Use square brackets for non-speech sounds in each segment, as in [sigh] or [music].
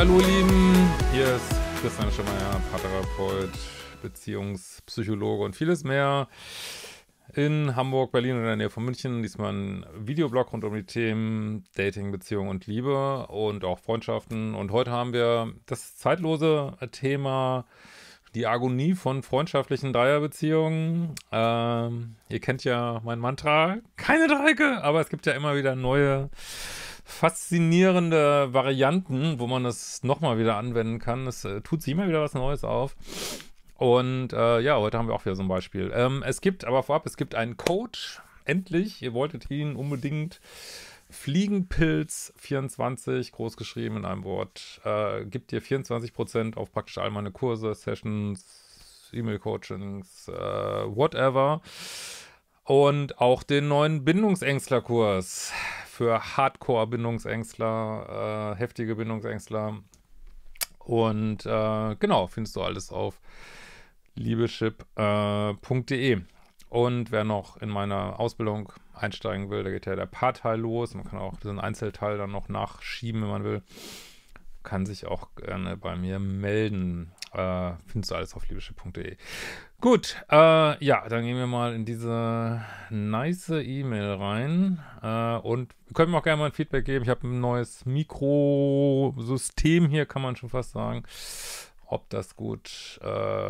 hallo Lieben, hier ist Christian Schemeier, Paartherapeut, Beziehungspsychologe und vieles mehr in Hamburg, Berlin und in der Nähe von München. Diesmal ein Videoblog rund um die Themen Dating, Beziehung und Liebe und auch Freundschaften. Und heute haben wir das zeitlose Thema die Agonie von freundschaftlichen Dreierbeziehungen. Ähm, ihr kennt ja mein Mantra, keine Dreiecke, aber es gibt ja immer wieder neue faszinierende Varianten, wo man es nochmal wieder anwenden kann. Es äh, tut sich immer wieder was Neues auf. Und äh, ja, heute haben wir auch wieder so ein Beispiel. Ähm, es gibt aber vorab, es gibt einen Coach. Endlich, ihr wolltet ihn unbedingt. Fliegenpilz24, groß geschrieben in einem Wort, äh, gibt dir 24% auf praktisch all meine Kurse, Sessions, E-Mail-Coachings, äh, whatever. Und auch den neuen Bindungsängstlerkurs für Hardcore-Bindungsängstler, äh, heftige Bindungsängstler. Und äh, genau, findest du alles auf liebeschip.de. Äh, Und wer noch in meiner Ausbildung einsteigen will, da geht ja der Paarteil los. Man kann auch diesen Einzelteil dann noch nachschieben, wenn man will kann sich auch gerne bei mir melden. Äh, findest du alles auf liebische.de. Gut, äh, ja, dann gehen wir mal in diese nice E-Mail rein. Äh, und können mir auch gerne mal ein Feedback geben. Ich habe ein neues Mikrosystem hier, kann man schon fast sagen. Ob das gut, äh,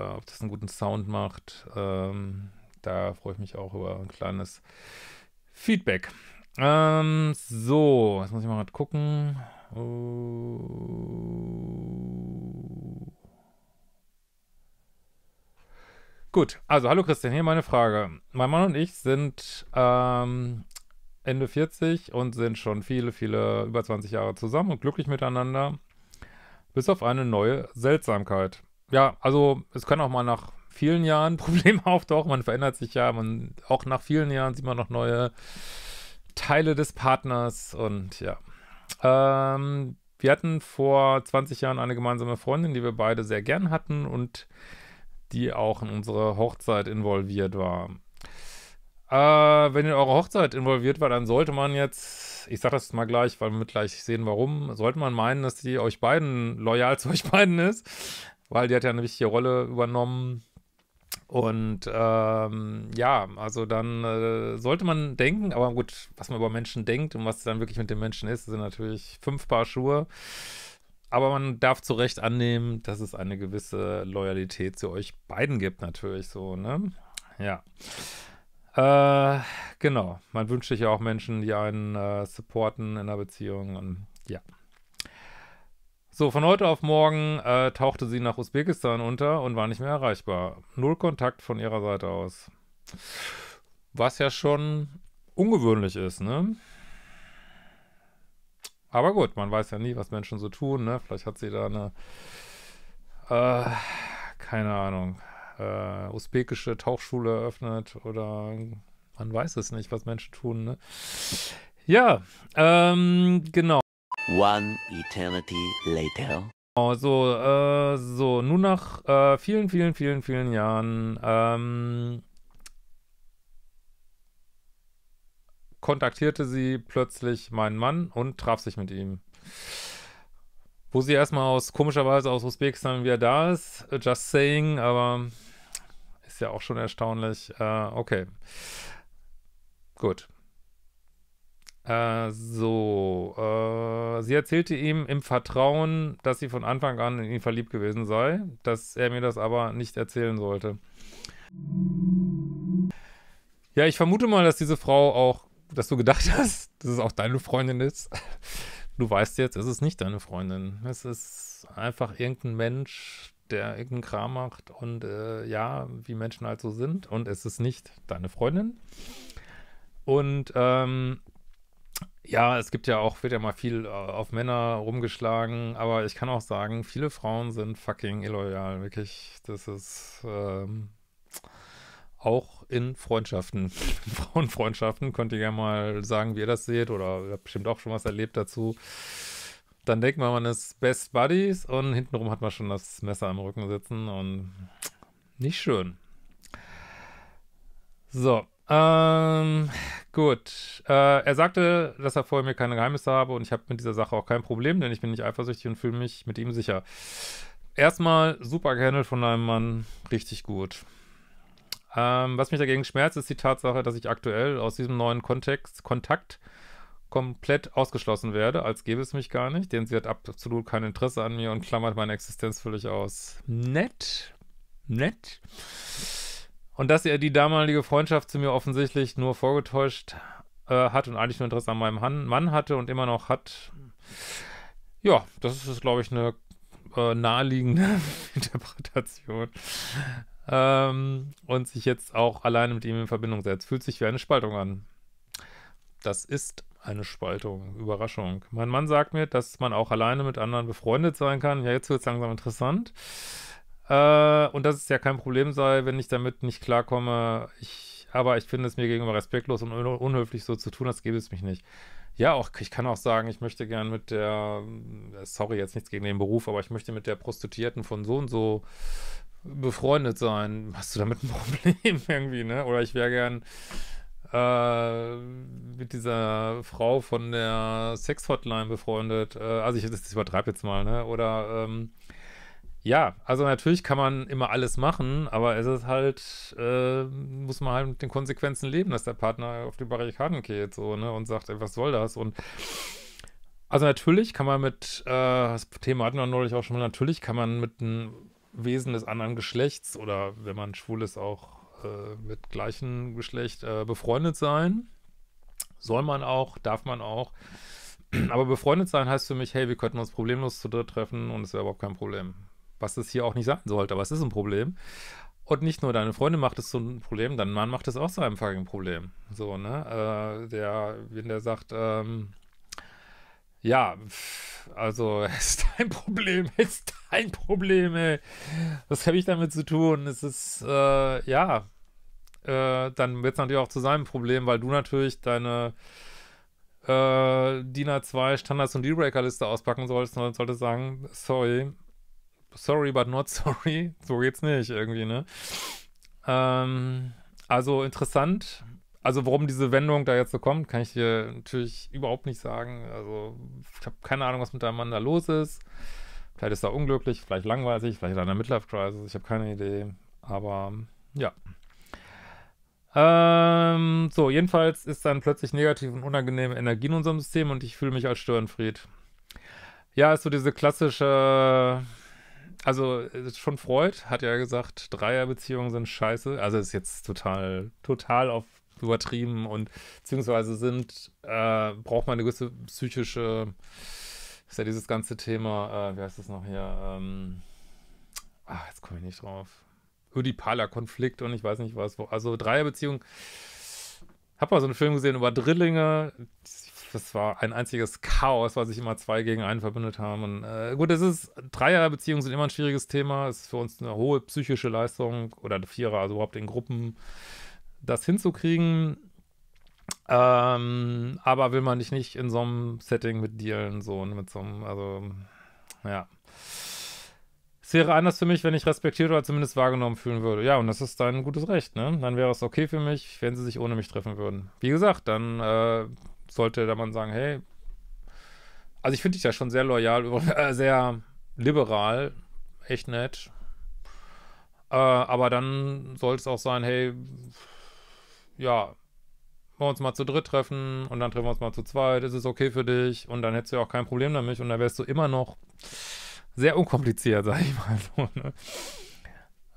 ob das einen guten Sound macht. Ähm, da freue ich mich auch über ein kleines Feedback. Ähm, so, jetzt muss ich mal gucken. Oh. Gut, also hallo Christian, hier meine Frage. Mein Mann und ich sind ähm, Ende 40 und sind schon viele, viele, über 20 Jahre zusammen und glücklich miteinander. Bis auf eine neue Seltsamkeit. Ja, also es kann auch mal nach vielen Jahren [laughs] Probleme auftauchen. Man verändert sich ja. Man, auch nach vielen Jahren sieht man noch neue Teile des Partners und ja. Ähm, wir hatten vor 20 Jahren eine gemeinsame Freundin, die wir beide sehr gern hatten und die auch in unsere Hochzeit involviert war. Äh, wenn in eure Hochzeit involviert war, dann sollte man jetzt, ich sage das mal gleich, weil wir gleich sehen, warum, sollte man meinen, dass die euch beiden loyal [laughs] zu euch beiden ist, weil die hat ja eine wichtige Rolle übernommen und ähm, ja, also dann äh, sollte man denken, aber gut, was man über Menschen denkt und was dann wirklich mit den Menschen ist, sind natürlich fünf Paar Schuhe. Aber man darf zu Recht annehmen, dass es eine gewisse Loyalität zu euch beiden gibt, natürlich so, ne? Ja. Äh, genau. Man wünscht sich ja auch Menschen, die einen äh, supporten in einer Beziehung und ja. So, von heute auf morgen äh, tauchte sie nach Usbekistan unter und war nicht mehr erreichbar. Null Kontakt von ihrer Seite aus. Was ja schon ungewöhnlich ist, ne? Aber gut, man weiß ja nie, was Menschen so tun, ne? Vielleicht hat sie da eine, äh, keine Ahnung, äh, usbekische Tauchschule eröffnet oder man weiß es nicht, was Menschen tun, ne? Ja, ähm, genau. One eternity later. Oh, so, äh, so, nun nach äh, vielen, vielen, vielen, vielen Jahren ähm, kontaktierte sie plötzlich meinen Mann und traf sich mit ihm. Wo sie erstmal aus komischerweise aus Usbekistan wieder da ist, just saying, aber ist ja auch schon erstaunlich. Äh, okay. Gut. Äh, so, äh, sie erzählte ihm im Vertrauen, dass sie von Anfang an in ihn verliebt gewesen sei, dass er mir das aber nicht erzählen sollte. Ja, ich vermute mal, dass diese Frau auch, dass du gedacht [laughs] hast, dass es auch deine Freundin ist. Du weißt jetzt, es ist nicht deine Freundin. Es ist einfach irgendein Mensch, der irgendeinen Kram macht und äh, ja, wie Menschen halt so sind. Und es ist nicht deine Freundin. Und ähm, ja, es gibt ja auch, wird ja mal viel äh, auf Männer rumgeschlagen, aber ich kann auch sagen, viele Frauen sind fucking illoyal, wirklich. Das ist ähm, auch in Freundschaften, [laughs] in Frauenfreundschaften, könnt ihr ja mal sagen, wie ihr das seht oder ihr habt bestimmt auch schon was erlebt dazu. Dann denkt man, man ist Best Buddies und hintenrum hat man schon das Messer am Rücken sitzen und nicht schön. So, ähm, gut. Äh, er sagte, dass er vorher mir keine Geheimnisse habe und ich habe mit dieser Sache auch kein Problem, denn ich bin nicht eifersüchtig und fühle mich mit ihm sicher. Erstmal super gehandelt von deinem Mann, richtig gut. Ähm, was mich dagegen schmerzt, ist die Tatsache, dass ich aktuell aus diesem neuen Kontext, Kontakt komplett ausgeschlossen werde, als gäbe es mich gar nicht, denn sie hat absolut kein Interesse an mir und klammert meine Existenz völlig aus. Nett. Nett. Und dass er die damalige Freundschaft zu mir offensichtlich nur vorgetäuscht äh, hat und eigentlich nur Interesse an meinem Han Mann hatte und immer noch hat. Ja, das ist, glaube ich, eine äh, naheliegende [laughs] Interpretation. Ähm, und sich jetzt auch alleine mit ihm in Verbindung setzt. Fühlt sich wie eine Spaltung an. Das ist eine Spaltung. Überraschung. Mein Mann sagt mir, dass man auch alleine mit anderen befreundet sein kann. Ja, jetzt wird es langsam interessant. Äh, und dass es ja kein Problem sei, wenn ich damit nicht klarkomme. Ich, aber ich finde es mir gegenüber respektlos und unhöflich, so zu tun, als gäbe es mich nicht. Ja, auch, ich kann auch sagen, ich möchte gern mit der, sorry, jetzt nichts gegen den Beruf, aber ich möchte mit der Prostituierten von so und so befreundet sein. Hast du damit ein [laughs] Problem irgendwie, ne? Oder ich wäre gern äh, mit dieser Frau von der Sex-Hotline befreundet. Äh, also ich das, das übertreibe jetzt mal, ne? Oder ähm, ja, also natürlich kann man immer alles machen, aber es ist halt, äh, muss man halt mit den Konsequenzen leben, dass der Partner auf die Barrikaden geht so, ne, und sagt, ey, was soll das? Und also natürlich kann man mit, äh, das Thema hatten wir neulich auch schon mal, natürlich kann man mit einem Wesen des anderen Geschlechts oder wenn man schwul ist, auch äh, mit gleichem Geschlecht äh, befreundet sein. Soll man auch, darf man auch. Aber befreundet sein heißt für mich, hey, wir könnten uns problemlos zu dritt treffen und es wäre überhaupt kein Problem was es hier auch nicht sein sollte, aber es ist ein Problem. Und nicht nur deine Freundin macht es zu einem Problem, dein Mann macht es auch zu einem fucking Problem. So, ne? Äh, der, wenn der sagt, ähm, ja, also [laughs] es ist dein Problem, es ist dein Problem, ey. Was habe ich damit zu tun? Es ist, äh, ja, äh, dann wird es natürlich auch zu seinem Problem, weil du natürlich deine äh, DIN A2 Standards- und Dealbreaker-Liste auspacken sollst und dann solltest sagen, sorry, sorry, but not [laughs] sorry, so geht's nicht irgendwie, ne? Ähm, also interessant. Also warum diese Wendung da jetzt so kommt, kann ich dir natürlich überhaupt nicht sagen. Also ich habe keine Ahnung, was mit deinem Mann da los ist. Vielleicht ist er unglücklich, vielleicht langweilig, vielleicht in einer Midlife-Crisis. Ich habe keine Idee. Aber ja. Ähm, so, jedenfalls ist dann plötzlich negative und unangenehme Energie in unserem System und ich fühle mich als Störenfried. Ja, ist so diese klassische also schon Freud hat ja gesagt, Dreierbeziehungen sind scheiße. Also ist jetzt total, total auf übertrieben und beziehungsweise sind, äh, braucht man eine gewisse psychische, ist ja dieses ganze Thema, äh, wie heißt das noch hier? Ähm, ach, jetzt komme ich nicht drauf. Ödipaler Konflikt und ich weiß nicht was. Wo, also Dreierbeziehungen. Hab mal so einen Film gesehen über Drillinge es war ein einziges Chaos, weil sich immer zwei gegen einen verbündet haben. Und, äh, gut, es ist, Dreierbeziehungen sind immer ein schwieriges Thema. Es Ist für uns eine hohe psychische Leistung oder Vierer, also überhaupt in Gruppen, das hinzukriegen. Ähm, aber will man dich nicht in so einem Setting mit dealen, so und ne, mit so einem, also, ja. Es wäre anders für mich, wenn ich respektiert oder zumindest wahrgenommen fühlen würde. Ja, und das ist dein gutes Recht, ne? Dann wäre es okay für mich, wenn sie sich ohne mich treffen würden. Wie gesagt, dann äh, sollte der Mann sagen, hey, also ich finde dich ja schon sehr loyal, [laughs] äh, sehr liberal, echt nett. Äh, aber dann soll es auch sein, hey, ja, wollen wir uns mal zu dritt treffen und dann treffen wir uns mal zu zweit, ist es okay für dich? Und dann hättest du ja auch kein Problem damit und dann wärst du immer noch sehr unkompliziert, [laughs] sag ich mal so. Ne?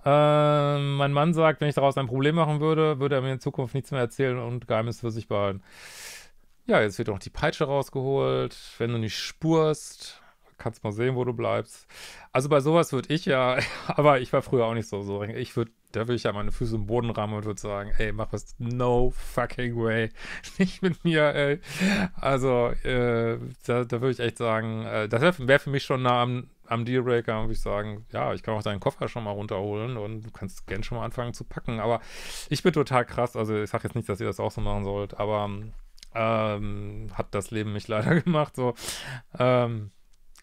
Äh, mein Mann sagt, wenn ich daraus ein Problem machen würde, würde er mir in Zukunft nichts mehr erzählen und Geheimnis für sich behalten. Ja, jetzt wird auch die Peitsche rausgeholt. Wenn du nicht spurst, kannst mal sehen, wo du bleibst. Also bei sowas würde ich ja, [laughs] aber ich war früher auch nicht so so. Ich würde, da würde ich ja meine Füße im Boden rammen und würde sagen, ey, mach was, no fucking way, [laughs] nicht mit mir, ey. Also äh, da, da würde ich echt sagen, äh, das wäre wär für mich schon nah am, am Dealbreaker, würde ich sagen, ja, ich kann auch deinen Koffer schon mal runterholen und du kannst gern schon mal anfangen zu packen. Aber ich bin total krass, also ich sage jetzt nicht, dass ihr das auch so machen sollt, aber ähm, ähm, hat das Leben mich leider [laughs] gemacht. So. Ähm,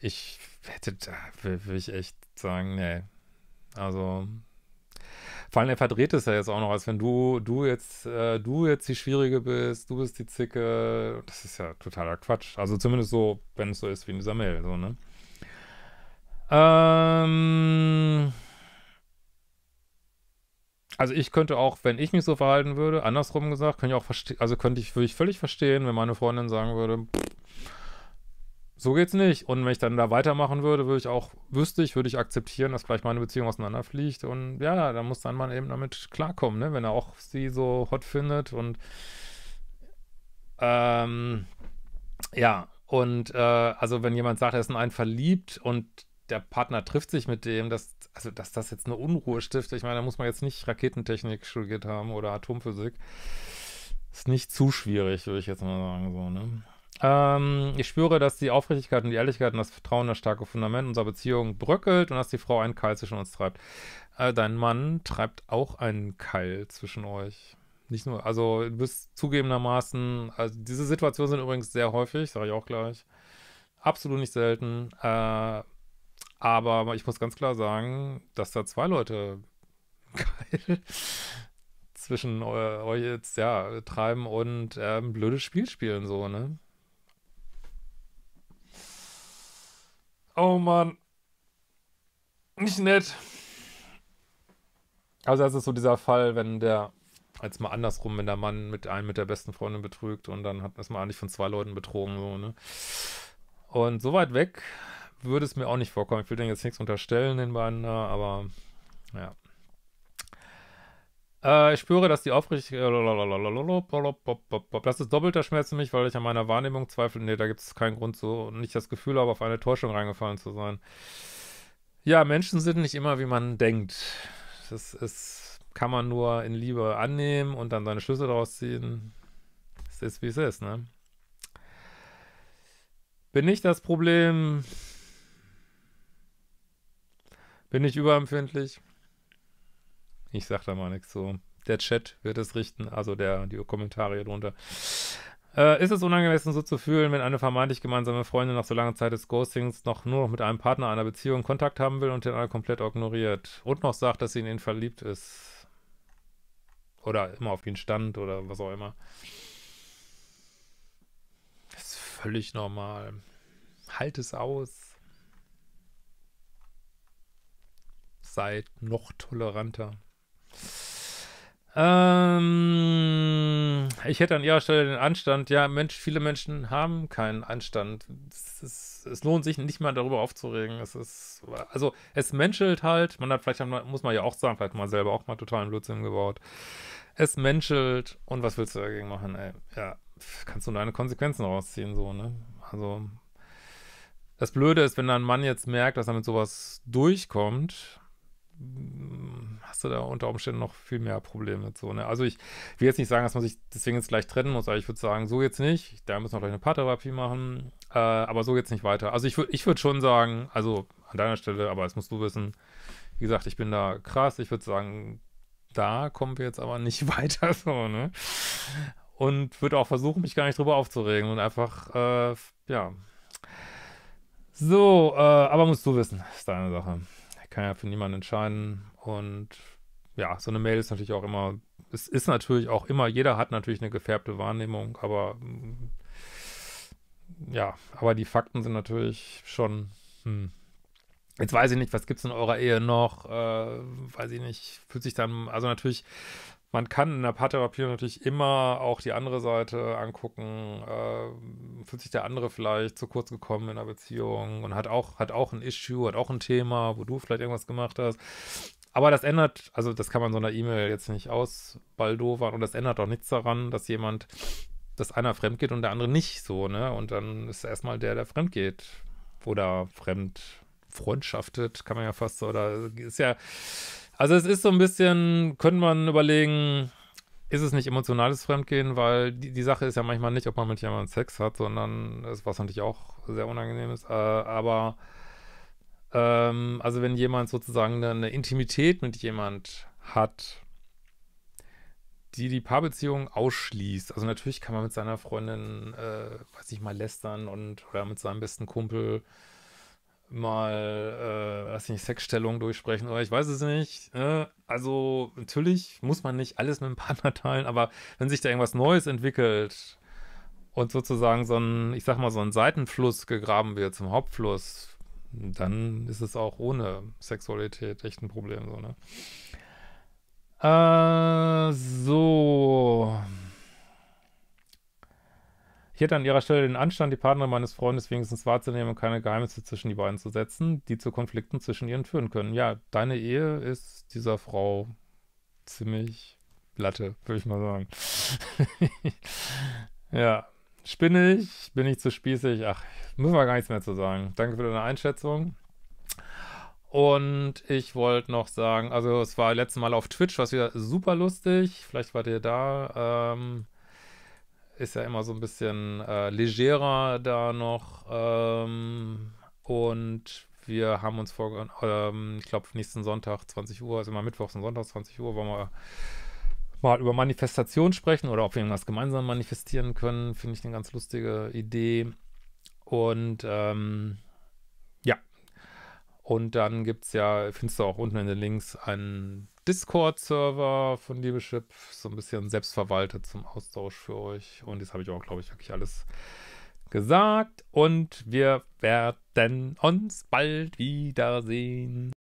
ich hätte, da will, ich echt sagen, nee. Also. Vor allem, er verdreht es ja jetzt auch noch, als wenn du, du jetzt, äh, du jetzt die Schwierige bist, du bist die Zicke. Das ist ja totaler Quatsch. Also zumindest so, wenn es so ist wie in dieser Mail, so, ne? Ähm. Also ich könnte auch, wenn ich mich so verhalten würde, andersrum gesagt, könnte ich auch verstehen, also könnte ich, würde ich völlig verstehen, wenn meine Freundin sagen würde, pff, so geht's nicht. Und wenn ich dann da weitermachen würde, würde ich auch, wüsste ich, würde ich akzeptieren, dass gleich meine Beziehung auseinanderfliegt. Und ja, da muss dann man eben damit klarkommen, ne? Wenn er auch sie so hot findet und ähm, ja, und äh, also wenn jemand sagt, er ist in einen verliebt und der Partner trifft sich mit dem, das also dass das jetzt eine Unruhe stiftet, ich meine, da muss man jetzt nicht Raketentechnik studiert haben oder Atomphysik. Ist nicht zu schwierig, würde ich jetzt mal sagen, so, ne? Ähm, ich spüre, dass die Aufrichtigkeit und die Ehrlichkeit und das Vertrauen das starke Fundament unserer Beziehung bröckelt und dass die Frau einen Keil zwischen uns treibt. Äh, dein Mann treibt auch einen Keil zwischen euch. Nicht nur, also du bist zugegebenermaßen, also diese Situationen sind übrigens sehr häufig, sage ich auch gleich. Absolut nicht selten. Äh, aber ich muss ganz klar sagen, dass da zwei Leute [laughs] geil zwischen äh, euch jetzt, ja, treiben und äh, blödes Spiel spielen, so, ne? Oh Mann. Nicht nett. Also das ist so dieser Fall, wenn der, jetzt mal andersrum, wenn der Mann mit einem mit der besten Freundin betrügt und dann hat man es mal eigentlich von zwei Leuten betrogen, so, ne? Und so weit weg würde es mir auch nicht vorkommen. Ich will denen jetzt nichts unterstellen, den beiden da, aber ja. Äh, ich spüre, dass die Aufrichtigkeit. Äh, das ist doppelter Schmerz für mich, weil ich an meiner Wahrnehmung zweifle. Nee, da gibt es keinen Grund so. Nicht das Gefühl habe, auf eine Täuschung reingefallen zu sein. Ja, Menschen sind nicht immer, wie man denkt. Das ist, kann man nur in Liebe annehmen und dann seine Schlüsse daraus ziehen. Es ist, wie es ist, ne? Bin ich das Problem? Bin ich überempfindlich? Ich sag da mal nichts so. Der Chat wird es richten, also der, die Kommentare hier drunter. Äh, ist es unangemessen, so zu fühlen, wenn eine vermeintlich gemeinsame Freundin nach so langer Zeit des Ghostings noch nur noch mit einem Partner einer Beziehung Kontakt haben will und den anderen komplett ignoriert und noch sagt, dass sie in ihn verliebt ist? Oder immer auf ihn stand oder was auch immer. Das ist völlig normal. Halt es aus. seid noch toleranter. Ähm, ich hätte an ihrer Stelle den Anstand, ja, Mensch, viele Menschen haben keinen Anstand. Es, ist, es lohnt sich nicht mal darüber aufzuregen. Es ist, also, es menschelt halt. Man hat vielleicht, muss man ja auch sagen, vielleicht mal selber auch mal totalen Blödsinn gebaut. Es menschelt und was willst du dagegen machen, ey? Ja, kannst du deine Konsequenzen rausziehen, so, ne? Also, das Blöde ist, wenn dein Mann jetzt merkt, dass er mit sowas durchkommt, hm, hast du da unter Umständen noch viel mehr Probleme mit so. Ne? Also ich will jetzt nicht sagen, dass man sich deswegen jetzt gleich trennen muss, aber ich würde sagen, so jetzt nicht. Da müssen wir gleich eine Paartherapie machen, äh, aber so geht's nicht weiter. Also ich würde ich würd schon sagen, also an deiner Stelle, aber das musst du wissen, wie gesagt, ich bin da krass. Ich würde sagen, da kommen wir jetzt aber nicht [laughs] weiter so, ne? Und würde auch versuchen, mich gar nicht drüber aufzuregen und einfach, äh, ja. So, äh, aber musst du wissen, ist deine Sache kann ja für niemanden entscheiden. Und ja, so eine Mail ist natürlich auch immer, es ist natürlich auch immer, jeder hat natürlich eine gefärbte Wahrnehmung, aber mm, ja, aber die Fakten sind natürlich schon, hm. Jetzt weiß ich nicht, was gibt es in eurer Ehe noch? Äh, weiß ich nicht, fühlt sich dann, also natürlich man kann in der Paartherapie natürlich immer auch die andere Seite angucken. Äh, fühlt sich der andere vielleicht zu kurz gekommen in der Beziehung und hat auch, hat auch ein Issue, hat auch ein Thema, wo du vielleicht irgendwas gemacht hast. Aber das ändert, also das kann man so einer E-Mail jetzt nicht ausbaldovern und das ändert auch nichts daran, dass jemand, dass einer fremd geht und der andere nicht so, ne? Und dann ist erstmal der, der fremd geht oder fremd freundschaftet, kann man ja fast so, oder ist ja, also es ist so ein bisschen, könnte man überlegen, ist es nicht emotionales Fremdgehen, weil die, die Sache ist ja manchmal nicht, ob man mit jemandem Sex hat, sondern ist, was natürlich auch sehr unangenehm ist, äh, aber ähm, also wenn jemand sozusagen eine Intimität mit jemand hat, die die Paarbeziehung ausschließt. Also natürlich kann man mit seiner Freundin, äh, weiß ich mal, lästern und oder mit seinem besten Kumpel mal, äh, weiß nicht, Sexstellung durchsprechen oder ich weiß es nicht. Ne? also natürlich muss man nicht alles mit dem Partner teilen, aber wenn sich da irgendwas Neues entwickelt und sozusagen so ein, ich sag mal, so ein Seitenfluss gegraben wird zum Hauptfluss, dann ist es auch ohne Sexualität echt ein Problem, so, ne? Äh, so. Ich hätte an ihrer Stelle den Anstand, die Partnerin meines Freundes wenigstens wahrzunehmen und keine Geheimnisse zwischen die beiden zu setzen, die zu Konflikten zwischen ihnen führen können. Ja, deine Ehe ist dieser Frau ziemlich Latte, würde ich mal sagen. [laughs] ja, spinnig, bin ich zu spießig, ach, müssen wir gar nichts mehr zu sagen. Danke für deine Einschätzung. Und ich wollte noch sagen, also es war letztes Mal auf Twitch, was wieder super lustig. Vielleicht wart ihr da. Ähm, ist ja immer so ein bisschen äh, legerer da noch. Ähm, und wir haben uns vor, ähm, ich glaube, nächsten Sonntag 20 Uhr, also immer Mittwochs und Sonntags 20 Uhr, wollen wir mal über Manifestation sprechen oder ob wir irgendwas gemeinsam manifestieren können. Finde ich eine ganz lustige Idee. Und ähm, ja. Und dann gibt es ja, findest du auch unten in den Links einen Discord-Server von Liebeschip, so ein bisschen selbstverwaltet zum Austausch für euch. Und jetzt habe ich auch, glaube ich, wirklich alles gesagt. Und wir werden uns bald wiedersehen.